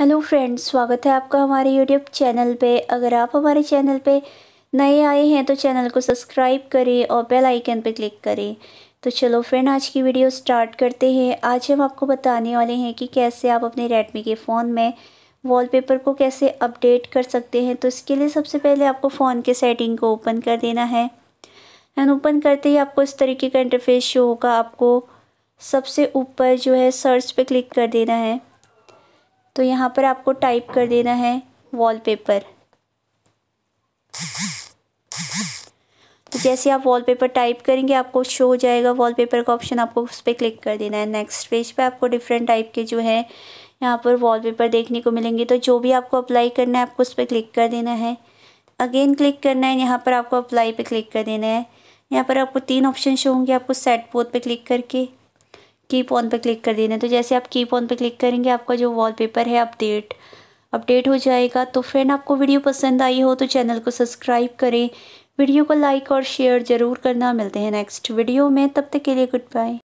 hello friends स्वागत है आपका हमारे यूट्यूब चैनल पे अगर आप हमारे चैनल पे नए आए हैं तो चैनल को सब्सक्राइब करें और बेल आइकन पे क्लिक करें तो चलो फ्रेंड आज की वीडियो स्टार्ट करते हैं आज हम आपको बताने वाले हैं कि कैसे आप अपने रेडमी के फ़ोन में वॉलपेपर को कैसे अपडेट कर सकते हैं तो इसके लिए सबसे पहले आपको फ़ोन के सेटिंग को ओपन कर देना है एंड ओपन करते ही आपको इस तरीके का इंटरफेस शो होगा आपको सबसे ऊपर जो है सर्च पर क्लिक कर देना है तो यहाँ पर आपको टाइप कर देना है वॉलपेपर तो जैसे आप वॉलपेपर टाइप करेंगे आपको शो हो जाएगा वॉलपेपर का ऑप्शन आपको उस पर क्लिक कर देना है नेक्स्ट पेज पे आपको डिफरेंट टाइप के जो है यहाँ पर वॉलपेपर देखने को मिलेंगे तो जो भी आपको अप्लाई करना है आपको उस पर क्लिक कर देना है अगेन क्लिक करना है यहाँ पर आपको अप्लाई पे क्लिक कर देना है यहाँ पर आपको तीन ऑप्शन शो होंगे आपको सेट पोथ पे क्लिक करके कीप ऑन पे क्लिक कर देना है तो जैसे आप कीप ऑन पे क्लिक करेंगे आपका जो वॉलपेपर है अपडेट अपडेट हो जाएगा तो फ्रेंड आपको वीडियो पसंद आई हो तो चैनल को सब्सक्राइब करें वीडियो को लाइक और शेयर ज़रूर करना मिलते हैं नेक्स्ट वीडियो में तब तक के लिए गुड बाय